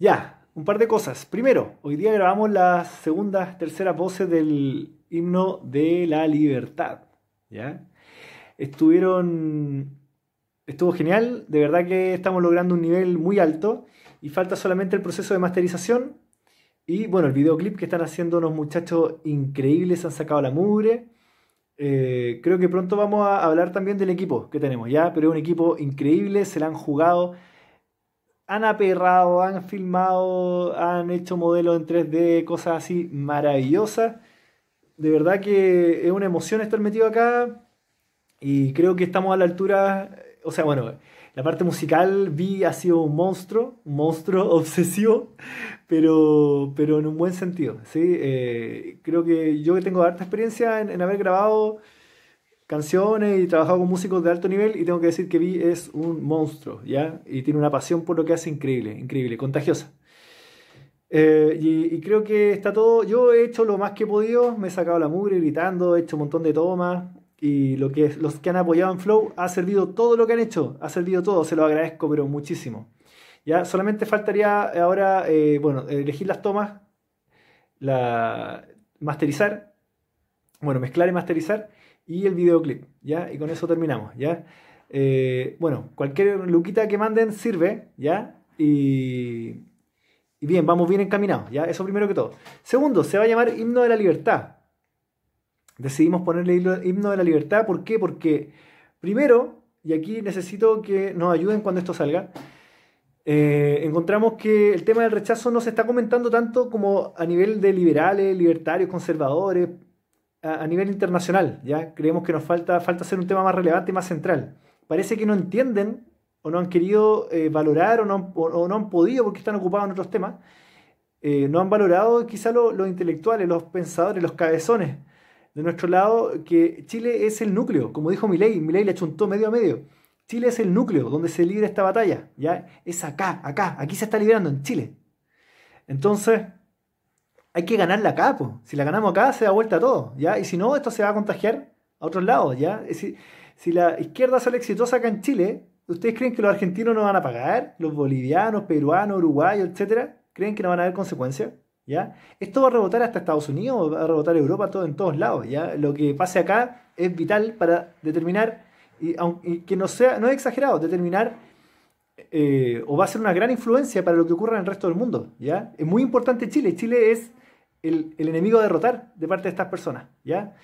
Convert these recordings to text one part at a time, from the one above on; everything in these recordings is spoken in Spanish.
Ya, un par de cosas. Primero, hoy día grabamos la segunda, tercera voces del himno de la libertad. ¿Ya? Estuvieron. Estuvo genial, de verdad que estamos logrando un nivel muy alto y falta solamente el proceso de masterización. Y bueno, el videoclip que están haciendo unos muchachos increíbles, han sacado la mugre. Eh, creo que pronto vamos a hablar también del equipo que tenemos, ¿ya? Pero es un equipo increíble, se lo han jugado, han aperrado, han filmado, han hecho modelos en 3D, cosas así maravillosas. De verdad que es una emoción estar metido acá y creo que estamos a la altura, o sea, bueno, la parte musical vi ha sido un monstruo, un monstruo obsesivo, pero, pero en un buen sentido. ¿sí? Eh, creo que yo que tengo harta experiencia en haber grabado canciones y trabajado con músicos de alto nivel y tengo que decir que Vi es un monstruo, ¿ya? Y tiene una pasión por lo que hace increíble, increíble, contagiosa. Eh, y, creo que está todo, yo he hecho lo más que he podido, me he sacado la mugre gritando, he hecho un montón de tomas y lo que, los que han apoyado en Flow ha servido todo lo que han hecho, ha servido todo, se lo agradezco pero muchísimo. Ya, solamente faltaría ahora, eh, bueno, elegir las tomas, la, masterizar, bueno, mezclar y masterizar y el videoclip, ¿ya? Y con eso terminamos, ¿ya? Eh, bueno, cualquier luquita que manden sirve, ¿ya? Y, bien, vamos bien encaminados, ¿ya? Eso primero que todo. Segundo, se va a llamar Himno de la Libertad. Decidimos ponerle Himno de la Libertad, ¿por qué? Porque primero, y aquí necesito que nos ayuden cuando esto salga, eh, encontramos que el tema del rechazo no se está comentando tanto como a nivel de liberales, libertarios, conservadores, a, nivel internacional, ¿ya? Creemos que nos falta, falta hacer un tema más relevante y más central. Parece que no entienden o no han querido eh, valorar o no, han, podido porque están ocupados en otros temas. Eh, no han valorado quizá los intelectuales, los pensadores, los cabezones de nuestro lado, que Chile es el núcleo, como dijo Milei, Milei le achuntó medio a medio. Chile es el núcleo donde se libra esta batalla, ¿ya? Es acá, acá, aquí se está liberando en Chile. Entonces, hay que ganarla acá, pues. Si la ganamos acá, se da vuelta todo, ¿ya? Y si no, esto se va a contagiar a otros lados, ¿ya? Si, la izquierda sale exitosa acá en Chile, ¿ustedes creen que los argentinos no van a pagar? ¿Los bolivianos, peruanos, uruguayos, etcétera? ¿Creen que no van a haber consecuencias? ¿Ya? Esto va a rebotar hasta Estados Unidos, va a rebotar Europa, todo en todos lados, ¿ya? Lo que pase acá es vital para determinar, y, que no sea, no exagerado, determinar eh, o va a ser una gran influencia para lo que ocurra en el resto del mundo. ¿ya? Es muy importante Chile. Chile es el, enemigo a derrotar de parte de estas personas. ¿ya?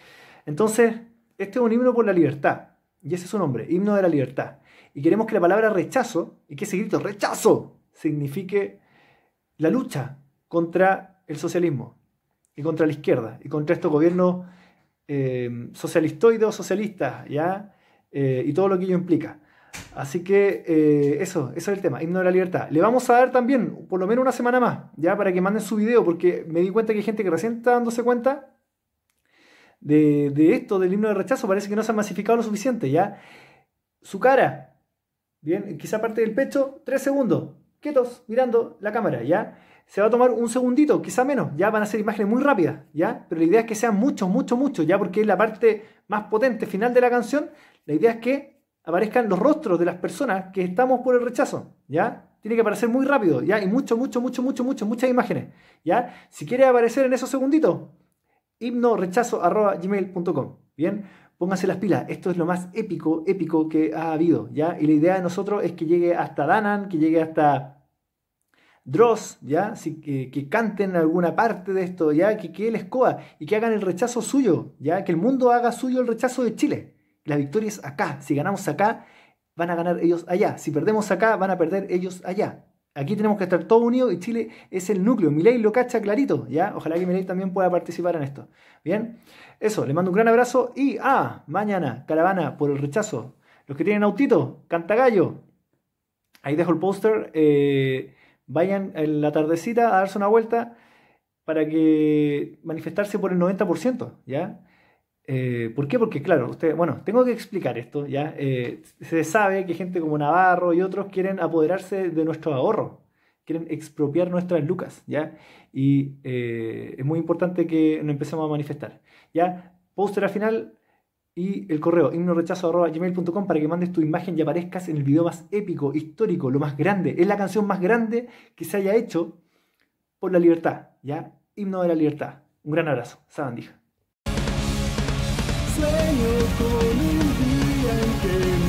Entonces, este es un himno por la libertad. Y ese es su nombre, himno de la libertad. Y queremos que la palabra rechazo, y que ese grito rechazo, signifique la lucha contra el socialismo y contra la izquierda y contra estos gobiernos eh, socialistoides socialistas, ¿ya? Eh, y todo lo que ello implica. Así que eh, eso, eso es el tema, himno de la libertad. Le vamos a dar también, por lo menos una semana más, ya para que manden su video, porque me di cuenta que hay gente que recién está dándose cuenta de, esto, del himno de rechazo, parece que no se ha masificado lo suficiente, ya. Su cara, bien, quizá parte del pecho, tres segundos, quietos, mirando la cámara, ya. Se va a tomar un segundito, quizá menos, ya van a ser imágenes muy rápidas, ya. Pero la idea es que sean mucho mucho mucho ya, porque es la parte más potente final de la canción. La idea es que aparezcan los rostros de las personas que estamos por el rechazo, ¿ya? Tiene que aparecer muy rápido, ¿ya? Y mucho, mucho, mucho, mucho, mucho, muchas imágenes, ¿ya? Si quiere aparecer en esos segunditos, himnorechazo.gmail.com, ¿bien? Pónganse las pilas, esto es lo más épico, épico que ha habido, ¿ya? Y la idea de nosotros es que llegue hasta Danan, que llegue hasta Dross, ¿ya? que, canten alguna parte de esto, ¿ya? Que quede la escoba y que hagan el rechazo suyo, ¿ya? Que el mundo haga suyo el rechazo de Chile, la victoria es acá. Si ganamos acá, van a ganar ellos allá. Si perdemos acá, van a perder ellos allá. Aquí tenemos que estar todos unidos y Chile es el núcleo. Milei lo cacha clarito, ¿ya? Ojalá que Milei también pueda participar en esto. Bien, eso, Le mando un gran abrazo y ah, mañana, caravana por el rechazo. Los que tienen autito, cantagallo. Ahí dejo el póster. Eh, vayan en la tardecita a darse una vuelta para que manifestarse por el 90%, ¿ya? Eh, ¿Por qué? Porque, claro, ustedes. bueno, tengo que explicar esto, ¿ya? Eh, se sabe que gente como Navarro y otros quieren apoderarse de nuestro ahorro, quieren expropiar nuestras lucas, ¿ya? Y eh, es muy importante que nos empecemos a manifestar, ¿ya? Póster al final y el correo himnorechazo.gmail.com para que mandes tu imagen y aparezcas en el video más épico, histórico, lo más grande. Es la canción más grande que se haya hecho por la libertad, ¿ya? Himno de la libertad. Un gran abrazo. Sabandija sueño con un día en que